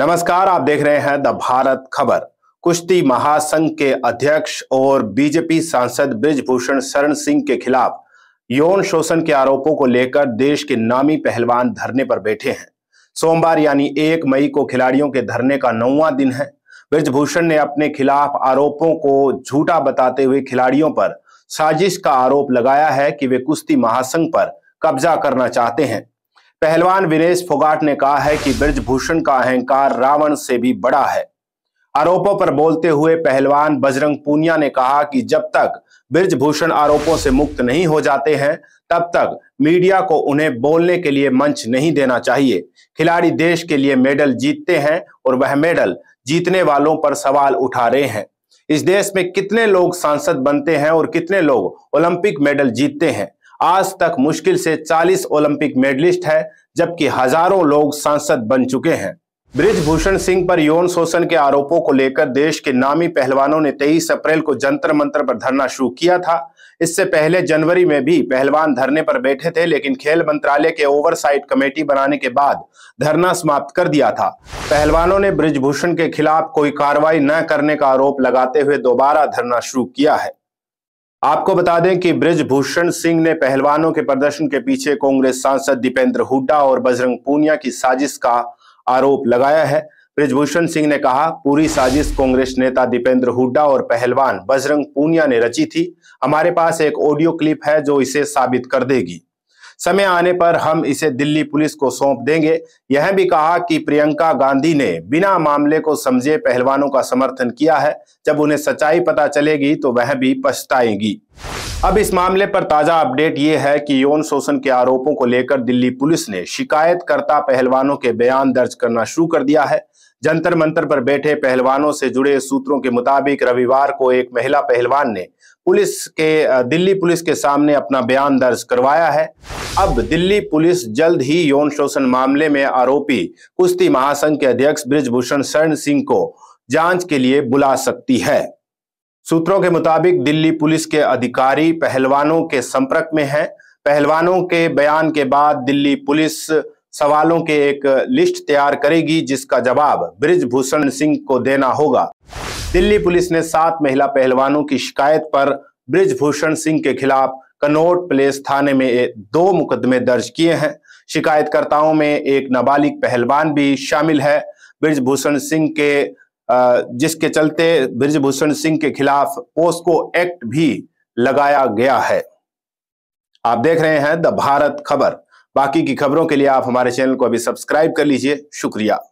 नमस्कार आप देख रहे हैं द भारत खबर कुश्ती महासंघ के अध्यक्ष और बीजेपी सांसद ब्रिजभूषण शरण सिंह के खिलाफ यौन शोषण के आरोपों को लेकर देश के नामी पहलवान धरने पर बैठे हैं सोमवार यानी एक मई को खिलाड़ियों के धरने का नौवा दिन है ब्रिजभूषण ने अपने खिलाफ आरोपों को झूठा बताते हुए खिलाड़ियों पर साजिश का आरोप लगाया है कि वे कुश्ती महासंघ पर कब्जा करना चाहते हैं पहलवान विनेश फोगाट ने कहा है कि ब्रजभूषण का अहंकार रावण से भी बड़ा है आरोपों पर बोलते हुए पहलवान बजरंग पूनिया ने कहा कि जब तक ब्रजभूषण आरोपों से मुक्त नहीं हो जाते हैं तब तक मीडिया को उन्हें बोलने के लिए मंच नहीं देना चाहिए खिलाड़ी देश के लिए मेडल जीतते हैं और वह मेडल जीतने वालों पर सवाल उठा रहे हैं इस देश में कितने लोग सांसद बनते हैं और कितने लोग ओलंपिक मेडल जीतते हैं आज तक मुश्किल से 40 ओलंपिक मेडलिस्ट है जबकि हजारों लोग सांसद बन चुके हैं ब्रिजभूषण सिंह पर यौन शोषण के आरोपों को लेकर देश के नामी पहलवानों ने 23 अप्रैल को जंतर मंत्र पर धरना शुरू किया था इससे पहले जनवरी में भी पहलवान धरने पर बैठे थे लेकिन खेल मंत्रालय के ओवरसाइट कमेटी बनाने के बाद धरना समाप्त कर दिया था पहलवानों ने ब्रिजभूषण के खिलाफ कोई कार्रवाई न करने का आरोप लगाते हुए दोबारा धरना शुरू किया है आपको बता दें कि ब्रिजभूषण सिंह ने पहलवानों के प्रदर्शन के पीछे कांग्रेस सांसद दीपेंद्र हुड्डा और बजरंग पूनिया की साजिश का आरोप लगाया है ब्रिजभूषण सिंह ने कहा पूरी साजिश कांग्रेस नेता दीपेंद्र हुड्डा और पहलवान बजरंग पूनिया ने रची थी हमारे पास एक ऑडियो क्लिप है जो इसे साबित कर देगी समय आने पर हम इसे दिल्ली पुलिस को सौंप देंगे यह भी कहा कि प्रियंका गांधी ने बिना मामले को समझे पहलवानों का समर्थन किया है जब उन्हें सच्चाई पता चलेगी तो वह भी पछताएगी अब इस मामले पर ताज़ा अपडेट ये है कि यौन शोषण के आरोपों को लेकर दिल्ली पुलिस ने शिकायतकर्ता पहलवानों के बयान दर्ज करना शुरू कर दिया है जंतर मंतर पर बैठे पहलवानों से जुड़े सूत्रों के मुताबिक रविवार को एक महिला पहलवान ने पुलिस के दिल्ली पुलिस के सामने अपना बयान दर्ज करवाया है अब दिल्ली पुलिस जल्द ही यौन शोषण मामले में आरोपी कुश्ती महासंघ के अध्यक्ष ब्रिजभूषण शरण सिंह को जांच के लिए बुला सकती है सूत्रों के मुताबिक दिल्ली पुलिस के अधिकारी पहलवानों के संपर्क में हैं पहलवानों के बयान के बाद दिल्ली पुलिस सवालों के एक लिस्ट तैयार करेगी जिसका जवाब ब्रिजभूषण सिंह को देना होगा दिल्ली पुलिस ने सात महिला पहलवानों की शिकायत पर ब्रिजभूषण सिंह के खिलाफ कनोट प्लेस थाने में दो मुकदमे दर्ज किए हैं शिकायतकर्ताओं में एक नाबालिग पहलवान भी शामिल है ब्रिजभूषण सिंह के जिसके चलते ब्रिजभूषण सिंह के खिलाफ पोस्को एक्ट भी लगाया गया है आप देख रहे हैं द भारत खबर बाकी की खबरों के लिए आप हमारे चैनल को अभी सब्सक्राइब कर लीजिए शुक्रिया